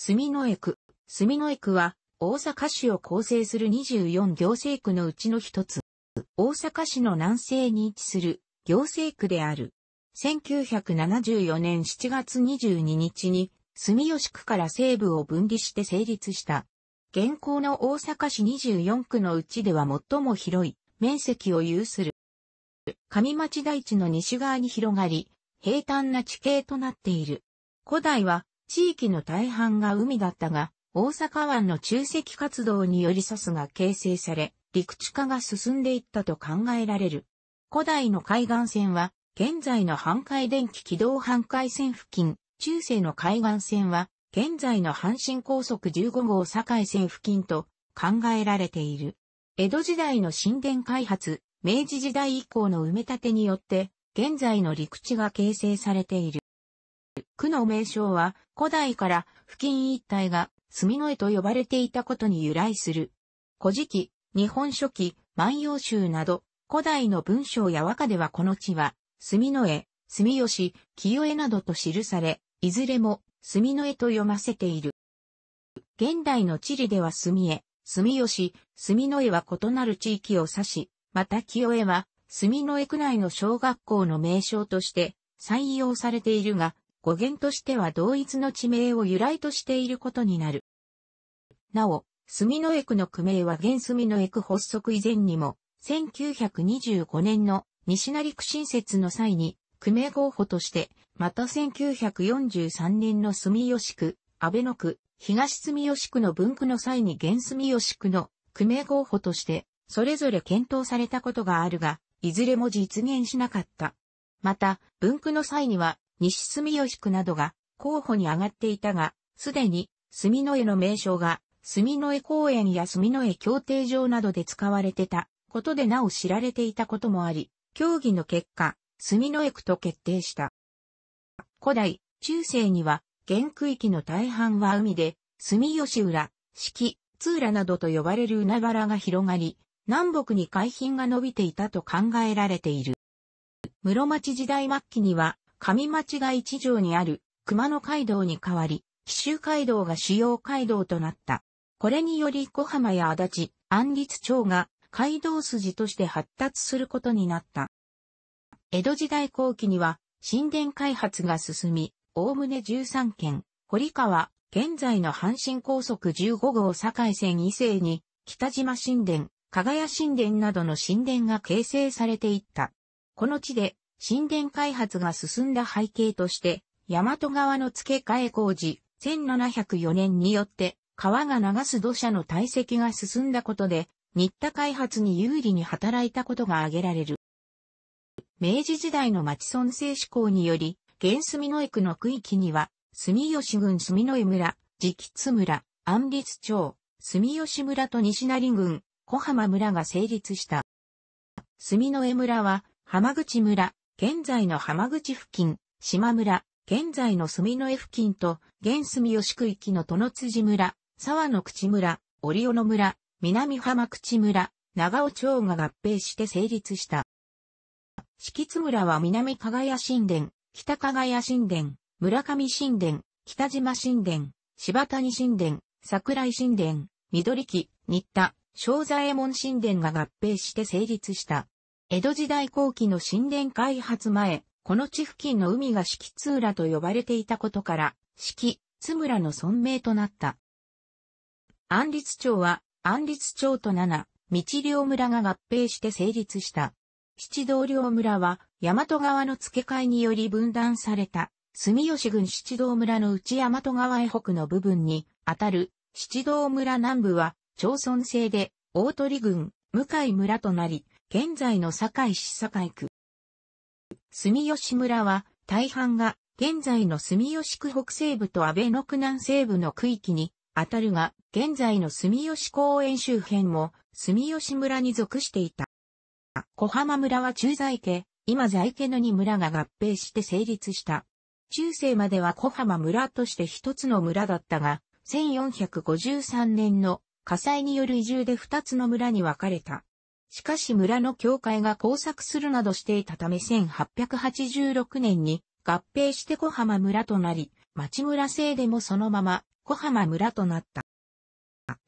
住野江区。住野江区は、大阪市を構成する24行政区のうちの一つ。大阪市の南西に位置する行政区である。1974年7月22日に、住吉区から西部を分離して成立した。現行の大阪市24区のうちでは最も広い面積を有する。上町大地の西側に広がり、平坦な地形となっている。古代は地域の大半が海だったが、大阪湾の中石活動によりサスが形成され、陸地化が進んでいったと考えられる。古代の海岸線は、現在の半海電気軌道半海線付近、中世の海岸線は、現在の阪神高速15号境線付近と考えられている。江戸時代の神殿開発、明治時代以降の埋め立てによって、現在の陸地が形成されている。区の名称は、古代から付近一帯が墨の絵と呼ばれていたことに由来する。古事記、日本書紀、万葉集など、古代の文章や和歌ではこの地は、墨の絵、住吉、清江などと記され、いずれも墨の絵と読ませている。現代の地理では墨絵、住吉、墨の絵は異なる地域を指し、また清江は、墨の絵区内の小学校の名称として採用されているが、語源としては同一の地名を由来としていることになる。なお、住野駅の区名は現住野駅発足以前にも、1925年の西成区新設の際に、区名候補として、また1943年の住吉区、安倍野区、東住吉区の分区の際に現住吉区の区名候補として、それぞれ検討されたことがあるが、いずれも実現しなかった。また、分区の際には、西住吉区などが候補に上がっていたが、すでに、住之江の名称が、住之江公園や住之江協定場などで使われてたことでなお知られていたこともあり、協議の結果、住之江区と決定した。古代、中世には、原区域の大半は海で、住吉浦、四季、通浦などと呼ばれる海原が広がり、南北に海浜が伸びていたと考えられている。室町時代末期には上町が一条にある熊野街道に代わり、紀州街道が主要街道となった。これにより小浜や足立、安立町が街道筋として発達することになった。江戸時代後期には神殿開発が進み、おおむね13県、堀川、現在の阪神高速15号堺線以西に、北島神殿、加賀屋神殿などの神殿が形成されていった。この地で神殿開発が進んだ背景として、大和川の付け替え工事、1704年によって、川が流す土砂の堆積が進んだことで、新田開発に有利に働いたことが挙げられる。明治時代の町村制志向により、現住野区の区域には、住吉郡住野江村、直津村、安立町、住吉村と西成郡、小浜村が成立した。住野江村は、浜口村、現在の浜口付近、島村、現在の住之江付近と、現住吉区域の殿辻村、沢の口村、折尾野村、南浜口村、長尾町が合併して成立した。敷津村は南加賀谷神殿、北加賀谷神殿、村上神殿、北島神殿、柴谷神殿、桜井神殿、緑木、新田、正左衛門神殿が合併して成立した。江戸時代後期の神殿開発前、この地付近の海が四季津浦と呼ばれていたことから、四季、津村の村名となった。安立町は、安立町と七、道領村が合併して成立した。七道領村は、大和川の付け替えにより分断された、住吉郡七道村の内大和川へ北の部分に、あたる、七道村南部は、町村制で、大鳥郡、向井村となり、現在の堺市堺区。住吉村は、大半が、現在の住吉区北西部と安倍の区南西部の区域に、当たるが、現在の住吉公園周辺も、住吉村に属していた。小浜村は中在家、今在家の2村が合併して成立した。中世までは小浜村として一つの村だったが、1453年の火災による移住で二つの村に分かれた。しかし村の教会が工作するなどしていたため1886年に合併して小浜村となり、町村制でもそのまま小浜村となった。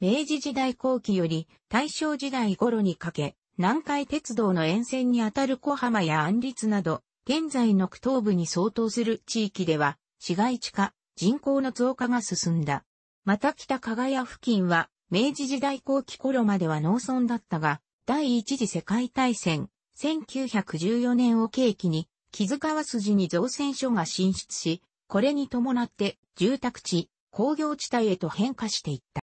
明治時代後期より大正時代頃にかけ、南海鉄道の沿線にあたる小浜や安立など、現在の区東部に相当する地域では、市街地化、人口の増加が進んだ。また北加賀屋付近は、明治時代後期頃までは農村だったが、第一次世界大戦、1914年を契機に、木津川筋に造船所が進出し、これに伴って住宅地、工業地帯へと変化していった。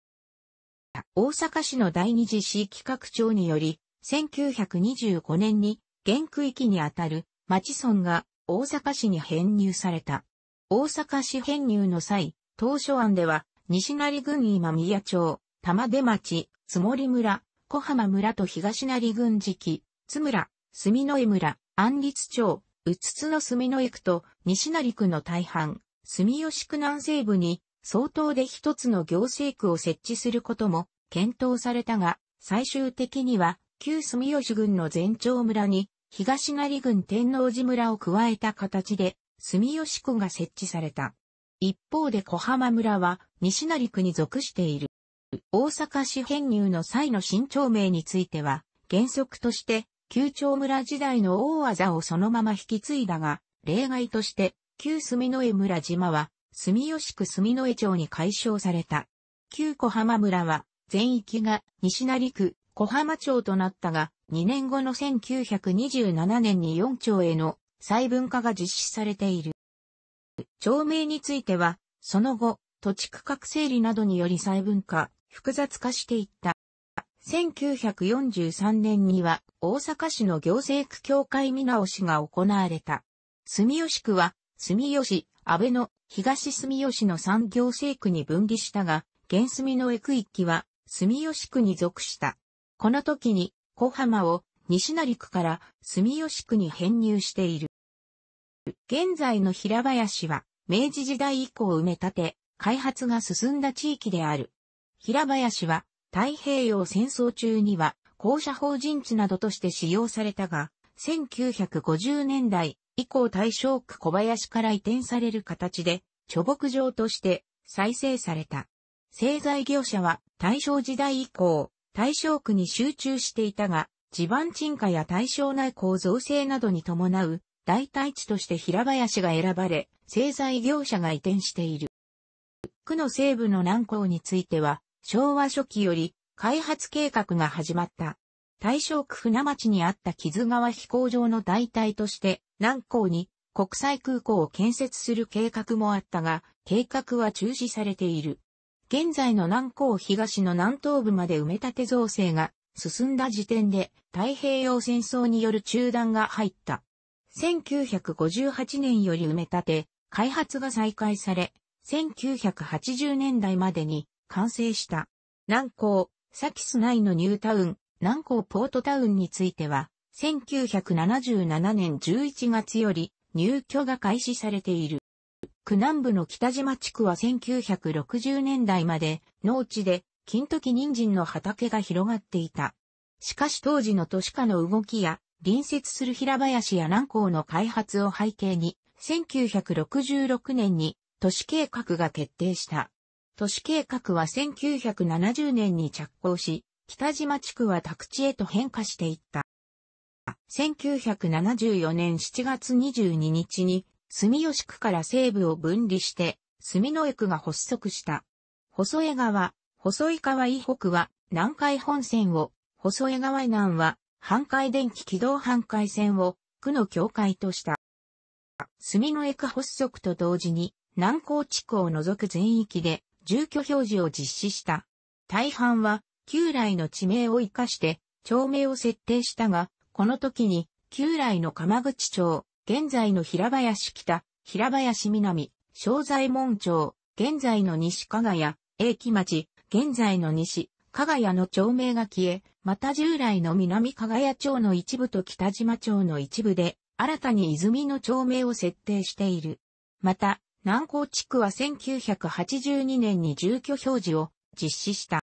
大阪市の第二次市企画庁により、1925年に現区域にあたる町村が大阪市に編入された。大阪市編入の際、当初案では、西成郡今宮町、玉出町、つもり村、小浜村と東成郡期、津村、住之江村、安立町、宇津の住之江区と西成区の大半、住吉区南西部に、相当で一つの行政区を設置することも検討されたが、最終的には、旧住吉郡の全長村に、東成郡天王寺村を加えた形で、住吉区が設置された。一方で小浜村は西成区に属している。大阪市編入の際の新町名については、原則として、旧町村時代の大技をそのまま引き継いだが、例外として、旧住之江村島は、住吉区住之江町に解消された。旧小浜村は、全域が西成区小浜町となったが、2年後の1927年に4町への細分化が実施されている。町名については、その後、土地区画整理などにより細分化、複雑化していった。1943年には大阪市の行政区協会見直しが行われた。住吉区は住吉、安倍の東住吉の三行政区に分離したが、原住の江区域は住吉区に属した。この時に小浜を西成区から住吉区に編入している。現在の平林は明治時代以降埋め立て、開発が進んだ地域である。平林は太平洋戦争中には校舎法人地などとして使用されたが、1950年代以降大正区小林から移転される形で、貯木場として再生された。製材業者は大正時代以降、大正区に集中していたが、地盤沈下や大正内構造成などに伴う代替地として平林が選ばれ、製材業者が移転している。区の西部の南港については、昭和初期より開発計画が始まった。大正区船町にあった木津川飛行場の代替として、南港に国際空港を建設する計画もあったが、計画は中止されている。現在の南港東の南東部まで埋め立て造成が進んだ時点で太平洋戦争による中断が入った。1958年より埋め立て、開発が再開され、1980年代までに完成した。南港、サキス内のニュータウン、南港ポートタウンについては、1977年11月より入居が開始されている。区南部の北島地区は1960年代まで農地で金時人参の畑が広がっていた。しかし当時の都市化の動きや隣接する平林や南港の開発を背景に1966年に都市計画が決定した。都市計画は1970年に着工し、北島地区は宅地へと変化していった。1974年7月22日に、住吉区から西部を分離して、住野駅が発足した。細江川、細井川以北は南海本線を、細江川以南は半海電気軌道半海線を区の境界とした。住野駅発足と同時に南港地区を除く全域で住居表示を実施した。大半は旧来の地名を活かして町名を設定したが、この時に旧来の鎌口町、現在の平林北、平林南、正左衛門町、現在の西加賀谷、英木町、現在の西、加賀谷の町名が消え、また従来の南加賀谷町の一部と北島町の一部で、新たに泉の町名を設定している。また、南港地区は1982年に住居表示を実施した。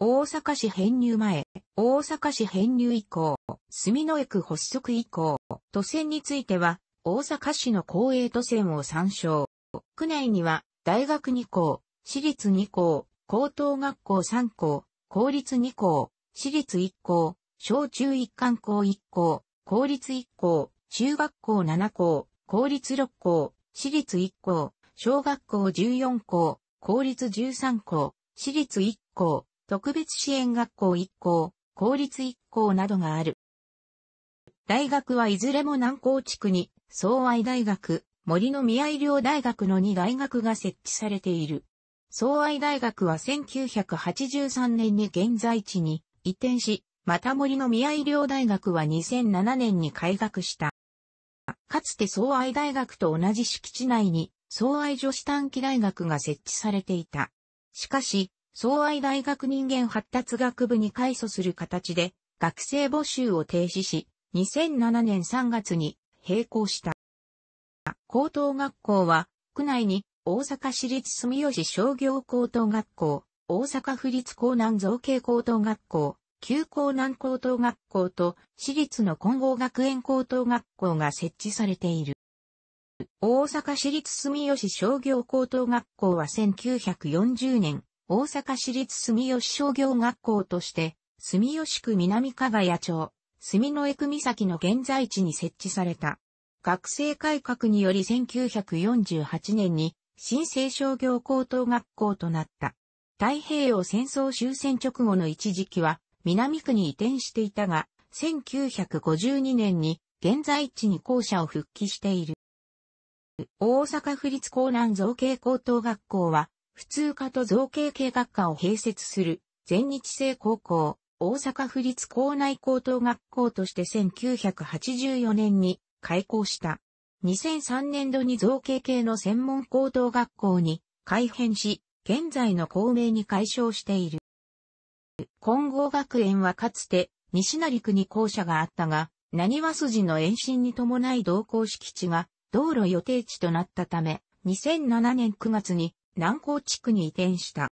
大阪市編入前、大阪市編入以降、住野駅発足以降、都線については、大阪市の公営都線を参照。区内には、大学2校、私立2校、高等学校3校、公立2校、私立1校、小中一貫校1校、公立1校、中学校7校、公立6校、私立1校、小学校14校、公立13校、私立1校、特別支援学校1校、公立1校などがある。大学はいずれも南港地区に、総愛大学、森の宮医療大学の2大学が設置されている。総愛大学は1983年に現在地に移転し、また森の宮医療大学は2007年に開学した。かつて総愛大学と同じ敷地内に、総愛女子短期大学が設置されていた。しかし、総愛大学人間発達学部に改祖する形で、学生募集を停止し、2007年3月に閉校した。高等学校は、区内に大阪市立住吉商業高等学校、大阪府立江南造形高等学校、旧港南高等学校と私立の混合学園高等学校が設置されている。大阪市立住吉商業高等学校は1940年、大阪市立住吉商業学校として、住吉区南加賀谷町、住の江区岬の現在地に設置された。学生改革により1948年に新生商業高等学校となった。太平洋戦争終戦直後の一時期は、南区に移転していたが、1952年に現在地に校舎を復帰している。大阪府立江南造形高等学校は、普通科と造形系学科を併設する全日制高校、大阪府立校内高等学校として1984年に開校した。2003年度に造形系の専門高等学校に改編し、現在の校名に解消している。金剛学園はかつて西成区に校舎があったが、何和筋の延伸に伴い同校敷地が道路予定地となったため、2007年9月に南港地区に移転した。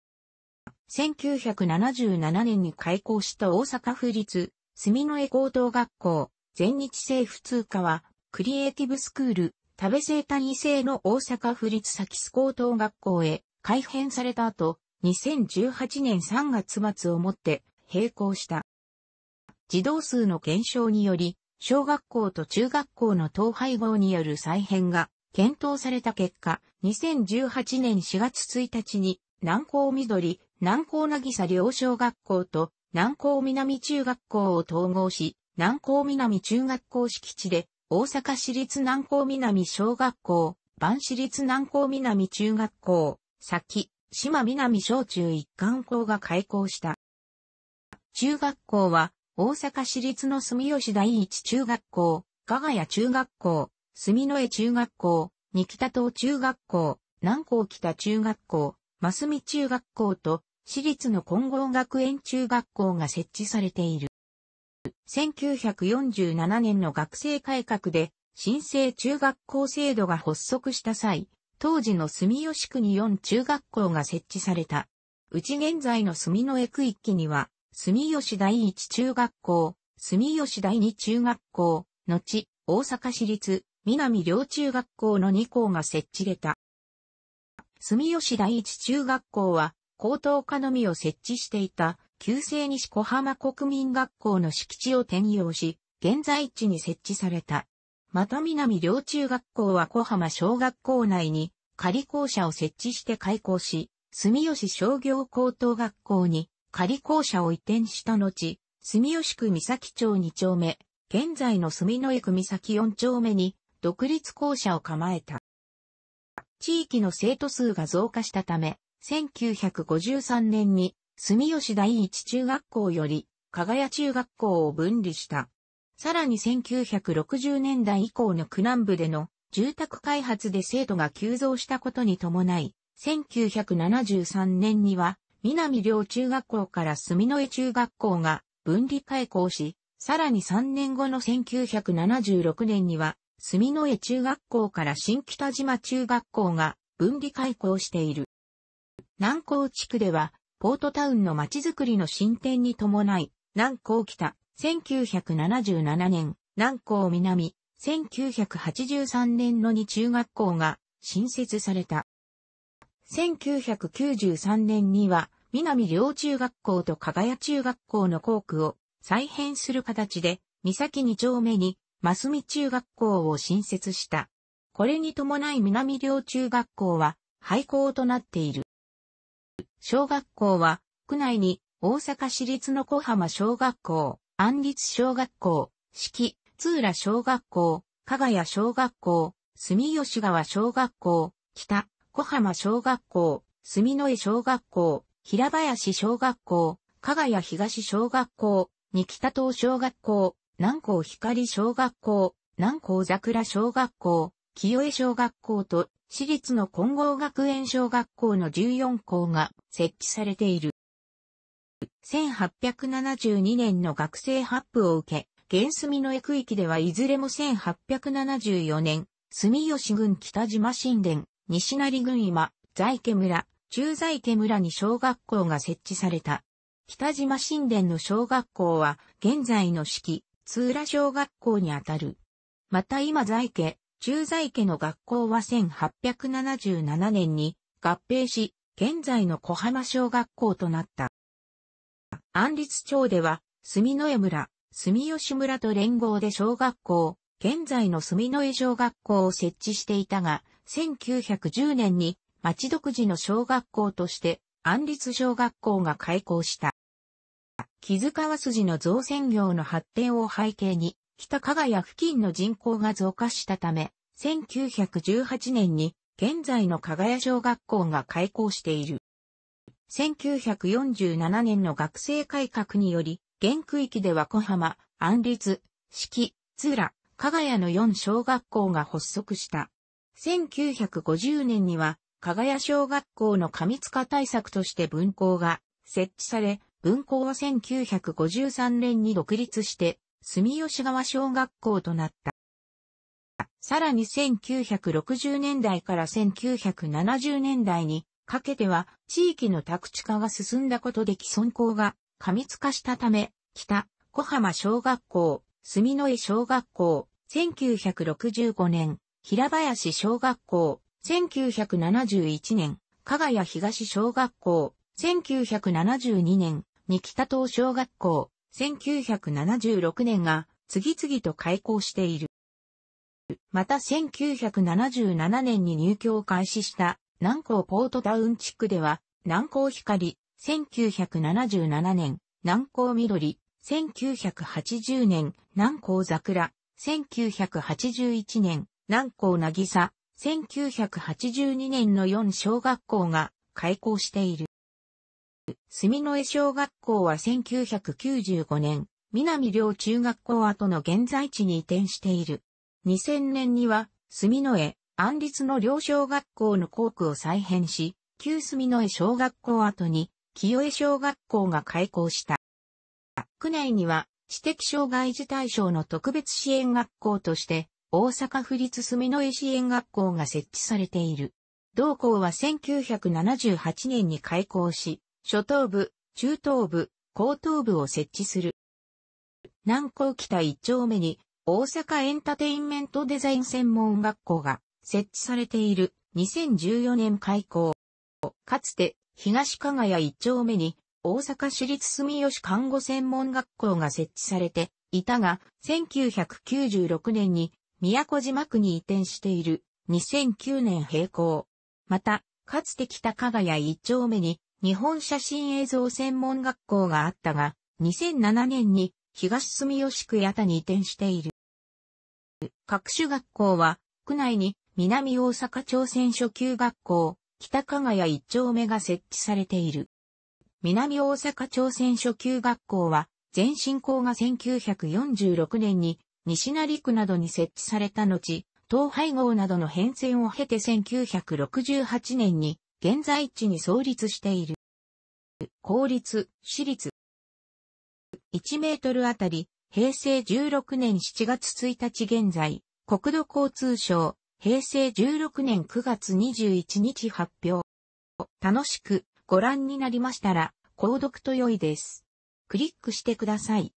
1977年に開校した大阪府立住之江高等学校、全日制普通科は、クリエイティブスクール、多部生単位制の大阪府立先須高等学校へ改編された後、2018年3月末をもって閉校した。児童数の減少により、小学校と中学校の統廃合による再編が検討された結果、2018年4月1日に南高緑、南高なぎさ両小学校と南高南中学校を統合し、南高南中学校敷地で大阪市立南高南小学校、万市立南高南中学校、先、島南小中一貫校が開校した。中学校は、大阪市立の住吉第一中学校、加賀谷中学校、住之江中学校、二北東中学校、南高北中学校、増見中学校と、市立の混合学園中学校が設置されている。1947年の学生改革で、新生中学校制度が発足した際、当時の住吉区に4中学校が設置された。うち現在の住の江区一期には、住吉第一中学校、住吉第二中学校、後、大阪市立、南両中学校の2校が設置れた。住吉第一中学校は、高等科のみを設置していた、旧西西小浜国民学校の敷地を転用し、現在地に設置された。また南両中学校は小浜小学校内に仮校舎を設置して開校し、住吉商業高等学校に仮校舎を移転した後、住吉区三崎町2丁目、現在の住之江区三崎4丁目に独立校舎を構えた。地域の生徒数が増加したため、1953年に住吉第一中学校より、加賀谷中学校を分離した。さらに1960年代以降の区南部での住宅開発で生徒が急増したことに伴い、1973年には南両中学校から住之江中学校が分離開校し、さらに3年後の1976年には住之江中学校から新北島中学校が分離開校している。南港地区では、ポートタウンの街づくりの進展に伴い、南港北、1977年、南港南、1983年のに中学校が新設された。1993年には、南両中学校と加賀谷中学校の校区を再編する形で、三崎二丁目に、増美中学校を新設した。これに伴い南両中学校は廃校となっている。小学校は、区内に大阪市立の小浜小学校、安立小学校、四季、通浦小学校、加賀谷小学校、住吉川小学校、北、小浜小学校、住之江小学校、平林小学校、加賀谷東小学校、二北東小学校、南高光小学校、南高桜小学校、清江小学校と、私立の混合学園小学校の14校が設置されている。1872年の学生発布を受け、現住の江区域ではいずれも1874年、住吉郡北島神殿、西成郡今、在家村、中在家村に小学校が設置された。北島神殿の小学校は、現在の四季、羅小学校にあたる。また今在家、中在家の学校は1877年に合併し、現在の小浜小学校となった。安立町では、住之江村、住吉村と連合で小学校、現在の住之江小学校を設置していたが、1910年に町独自の小学校として安立小学校が開校した。木津川筋の造船業の発展を背景に、北加賀谷付近の人口が増加したため、1918年に現在の加賀谷小学校が開校している。1947年の学生改革により、現区域では小浜、安立、四季、津浦、加賀谷の4小学校が発足した。1950年には、加賀谷小学校の上塚対策として分校が設置され、分校は1953年に独立して、住吉川小学校となった。さらに1960年代から1970年代にかけては地域の宅地化が進んだことで既存校が過密化したため、北、小浜小学校、住之江小学校、1965年、平林小学校、1971年、加賀谷東小学校、1972年、に北東小学校、1976年が次々と開校している。また1977年に入居を開始した南港ポートダウン地区では、南港光、1977年、南港緑、1980年、南港桜、1981年、南港なぎさ、1982年の4小学校が開校している。住之江小学校は1995年、南両中学校跡の現在地に移転している。2000年には、住之江、安立の両小学校の校区を再編し、旧住の江小学校跡に、清江小学校が開校した。区内には、知的障害児対象の特別支援学校として、大阪府立住の江支援学校が設置されている。同校は1978年に開校し、初等部、中等部、高等部を設置する。南高北一丁目に、大阪エンタテインメントデザイン専門学校が設置されている2014年開校。かつて東加賀屋一丁目に大阪市立住吉看護専門学校が設置されていたが、1996年に宮古島区に移転している2009年閉校。また、かつて北加賀屋一丁目に日本写真映像専門学校があったが、2007年に東住吉区八田に移転している。各種学校は、区内に南大阪朝鮮初級学校、北加賀谷一丁目が設置されている。南大阪朝鮮初級学校は、前進校が1946年に西成区などに設置された後、東廃合などの変遷を経て1968年に現在地に創立している。公立、私立。1メートルあたり、平成16年7月1日現在、国土交通省、平成16年9月21日発表。楽しくご覧になりましたら、購読と良いです。クリックしてください。